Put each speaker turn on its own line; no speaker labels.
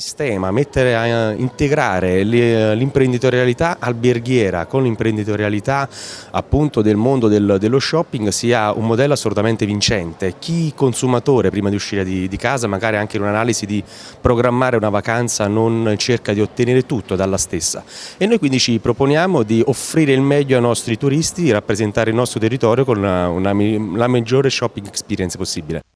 sistema, mettere a integrare l'imprenditorialità alberghiera con l'imprenditorialità appunto del mondo del, dello shopping sia un modello assolutamente vincente. Chi consumatore prima di uscire di, di casa, magari anche in un'analisi di programmare una vacanza, non cerca di ottenere tutto dalla stessa. E noi quindi ci proponiamo di offrire il meglio ai nostri turisti, rappresentare il nostro territorio con una, una, la maggiore shopping experience possibile.